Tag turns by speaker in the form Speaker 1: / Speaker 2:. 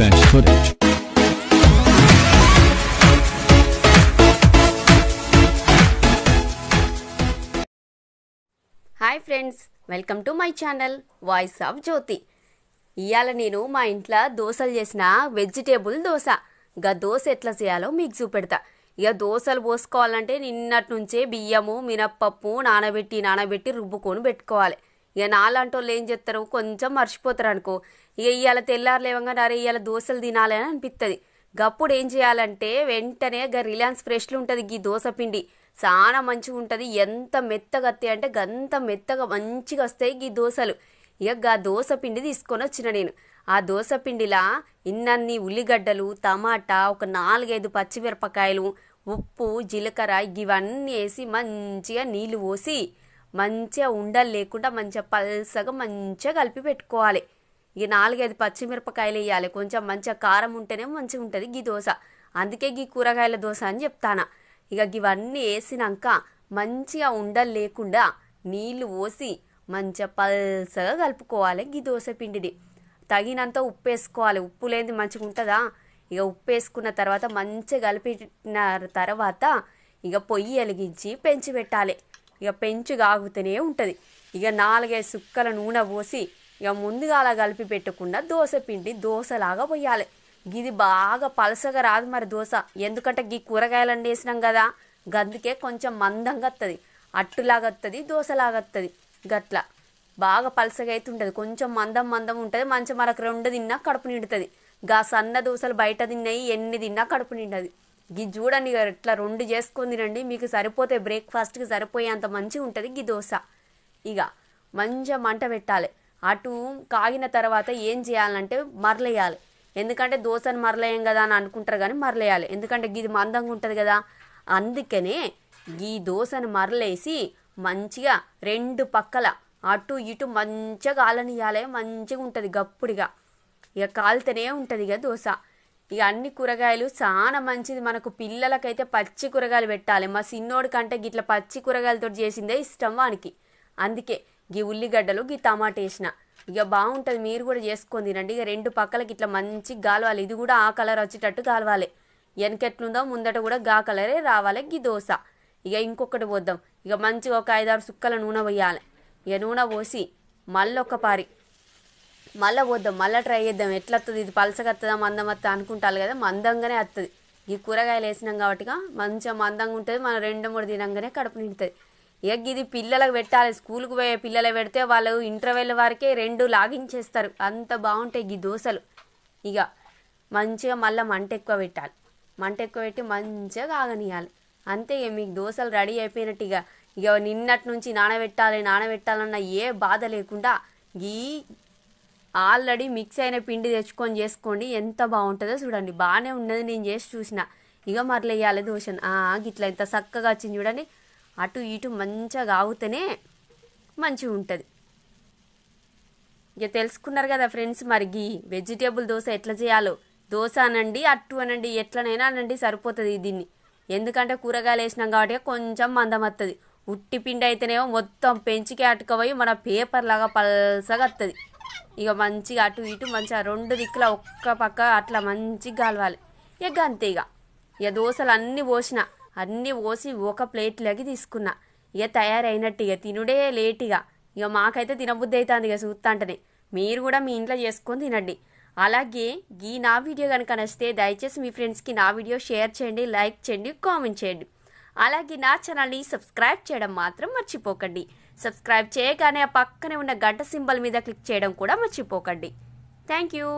Speaker 1: fast footage. Hi friends welcome to my channel voice of Jyothi ఇవాళ నేను మా ఇంట్లో దోశలు చేసిన వెజిటేబుల్ దోశ ఇక దోశ ఎట్లా చేయాలో మీకు చూపెడతా ఇక దోశలు పోసుకోవాలంటే నిన్నటి నుంచే బియ్యము మినప్పప్పు నానబెట్టి నానబెట్టి రుబ్బుకొని పెట్టుకోవాలి ఇక నాలాంటోళ్ళు ఏం చేస్తారు కొంచెం మర్చిపోతారు అనుకో ఇక ఇవాళ తెల్లారు లేవంగానే అరే ఇవాళ దోశలు తినాలని అనిపిస్తుంది గప్పుడు ఏం చేయాలంటే వెంటనే గ రిలయన్స్ ఫ్రెష్లు ఉంటుంది ఈ దోశ పిండి చాలా మంచిగా ఉంటుంది ఎంత మెత్తగా వస్తాయి అంటే గంత మెత్తగా మంచిగా వస్తాయి ఈ దోశలు ఇక ఆ దోశ పిండి తీసుకొని వచ్చిన నేను ఆ దోశ పిండిలా ఇన్నన్ని ఉల్లిగడ్డలు టమాటా ఒక నాలుగైదు పచ్చిమిరపకాయలు ఉప్పు జీలకర్ర ఇవన్నీ వేసి మంచిగా నీళ్లు పోసి మంచిగా ఉండలు లేకుండా మంచిగా పల్సగా మంచిగా కలిపి పెట్టుకోవాలి ఇక నాలుగైదు పచ్చిమిరపకాయలు వేయాలి కొంచెం మంచిగా కారం ఉంటేనే మంచిగా ఉంటుంది గీ దోశ అందుకే గీ కూరగాయల దోశ అని చెప్తాను ఇక ఇవన్నీ వేసినాక మంచిగా ఉండలు లేకుండా నీళ్లు పోసి మంచిగా పల్సగా కలుపుకోవాలి గీ దోశ పిండిని తగినంత ఉప్పు వేసుకోవాలి ఉప్పు లేనిది మంచిగా ఉంటుందా ఇక ఉప్పు వేసుకున్న తర్వాత మంచిగా కలిపిన తర్వాత ఇక పొయ్యి వెలిగించి పెంచి పెట్టాలి ఇక పెంచి కాగుతూనే ఉంటుంది ఇక నాలుగైదు సుక్కల నూనె పోసి ఇక ముందుగా అలా కలిపి పెట్టకుండా దోశ పిండి దోశలాగా పోయాలి ఇది బాగా పలసగా రాదు మరి దోశ ఎందుకంటే గీ కూరగాయలు వేసినాం కదా గందుకే కొంచెం మందంగా వస్తుంది అట్టులాగా వస్తుంది దోశలాగా వస్తుంది గట్లా బాగా పలసగా అయితే ఉంటుంది కొంచెం మందం మందం ఉంటుంది మంచి మనకు రెండు తిన్నా కడుపు నిండుతుంది గా సన్న దోశలు బయట తిన్నాయి ఎన్ని తిన్నా కడుపు నిండదు గి చూడండి ఇట్లా రెండు చేసుకొని తినండి మీకు సరిపోతే బ్రేక్ఫాస్ట్కి సరిపోయేంత మంచిగా ఉంటుంది గి దోశ ఇక మంచిగా మంట పెట్టాలి అటు కాగిన తర్వాత ఏం చేయాలంటే మరలేయాలి ఎందుకంటే దోశను మరలేయం కదా అని అనుకుంటారు కానీ మరలేయాలి ఎందుకంటే గిది మందంగా ఉంటుంది కదా అందుకనే ఈ దోశను మరలేసి మంచిగా రెండు పక్కల అటు ఇటు మంచిగా కాలనియాలి మంచిగా ఉంటుంది గప్పుడుగా ఇక కాలితేనే ఉంటుంది ఇక దోశ ఇక అన్ని కూరగాయలు చాలా మంచిది మనకు పిల్లలకైతే పచ్చి కూరగాయలు పెట్టాలి మా సిన్నోడి కంటే గిట్ల పచ్చి కూరగాయలతో చేసిందే ఇష్టం వానికి అందుకే గీ ఉల్లిగడ్డలు గీ టమాటా వేసిన ఇక బాగుంటుంది మీరు కూడా చేసుకొని తినండి ఇక రెండు పక్కలకి ఇట్లా మంచి గాలవాలి ఇది కూడా ఆ కలర్ వచ్చేటట్టు కాలవాలి వెనకెట్లుందో ముందట కూడా గా కలరే రావాలి గీ దోశ ఇక ఇంకొకటి పోద్దాం ఇక మంచిగా ఒక ఐదారు సుక్కల నూనె పోయాలి ఇక నూనె పోసి మళ్ళొక్క పారి మళ్ళీ పోద్దాం మళ్ళీ ట్రై చేద్దాం ఎట్లా ఇది పలసగా వస్తుందా మందం వస్తా అనుకుంటారు కదా మందంగానే వస్తుంది ఈ కూరగాయలు వేసినాం కాబట్టిగా మంచిగా మందంగా ఉంటుంది మనం రెండు మూడు తినంగానే కడుపు నిండుతుంది ఇక ఇది పిల్లలకు పెట్టాలి స్కూల్కి పోయే పిల్లలు పెడితే వాళ్ళు ఇంటర్వెల్ వరకే రెండు లాగించేస్తారు అంత బాగుంటాయి ఈ దోశలు ఇక మంచిగా మళ్ళీ మంట ఎక్కువ పెట్టాలి మంట ఎక్కువ పెట్టి మంచిగా కాగనియాలి అంతే ఇక మీకు దోశలు రెడీ అయిపోయినట్టు ఇక ఇక నిన్నటి నుంచి నానబెట్టాలి నానబెట్టాలన్న ఏ బాధ లేకుండా ఈ ఆల్రెడీ మిక్స్ అయిన పిండి తెచ్చుకొని చేసుకోండి ఎంత బాగుంటుందో చూడండి బాగానే ఉన్నది నేను చేసి చూసిన ఇక మరల వేయాలి గిట్లా ఇంత చక్కగా వచ్చింది చూడండి అటు ఇటు మంచిగా కాగుతేనే మంచిగా ఉంటుంది ఇక తెలుసుకున్నారు కదా ఫ్రెండ్స్ మరి గీ వెజిటేబుల్ దోశ ఎట్లా చేయాలో దోశ అనండి అట్టు అనండి ఎట్లనైనా అనండి సరిపోతుంది దీన్ని ఎందుకంటే కూరగాయలు వేసినాం కాబట్టి కొంచెం మందం వస్తుంది ఉట్టి పిండి అయితేనేమో మొత్తం పెంచికి అటుకపోయి మన పేపర్ లాగా పల్సగా వస్తుంది ఇక మంచిగా అటు ఇటు మంచిగా రెండు దిక్కుల ఒక్క పక్క అట్లా మంచిగా కలవాలి ఇక అంతే ఇక ఇక దోశలు అన్నీ పోసిన అన్నీ పోసి ఒక ప్లేట్లోకి తీసుకున్నా ఇక తయారైనట్టు ఇక తినుడే లేటుగా ఇక మాకైతే తినబుద్ధి అవుతుంది ఇక చూస్తాంటనే మీరు కూడా మీ ఇంట్లో చేసుకొని తినండి అలాగే ఈ నా వీడియో కనుక నచ్చితే దయచేసి మీ ఫ్రెండ్స్కి నా వీడియో షేర్ చేయండి లైక్ చేయండి కామెంట్ చేయండి అలాగే నా ఛానల్ని సబ్స్క్రైబ్ చేయడం మాత్రం మర్చిపోకండి సబ్స్క్రైబ్ చేయగానే ఆ పక్కనే ఉన్న గంట సింబల్ మీద క్లిక్ చేయడం కూడా మర్చిపోకండి థ్యాంక్ యూ